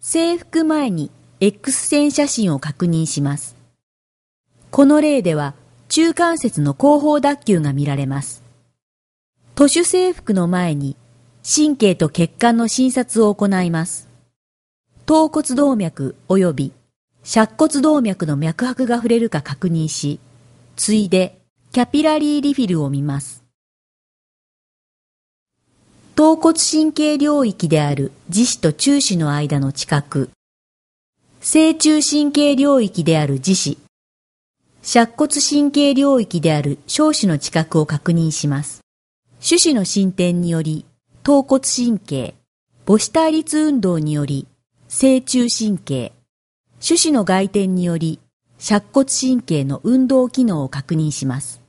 制服前に X 線写真を確認します。この例では中関節の後方脱臼が見られます。徒手制服の前に神経と血管の診察を行います。頭骨動脈及び尺骨動脈の脈拍が触れるか確認し、次いでキャピラリーリフィルを見ます。頭骨神経領域である自死と中死の間の近く、正中神経領域である自死、尺骨神経領域である小子の知覚を確認します。種子の進展により、頭骨神経、母子対立運動により、正中神経、種子の外転により、尺骨神経の運動機能を確認します。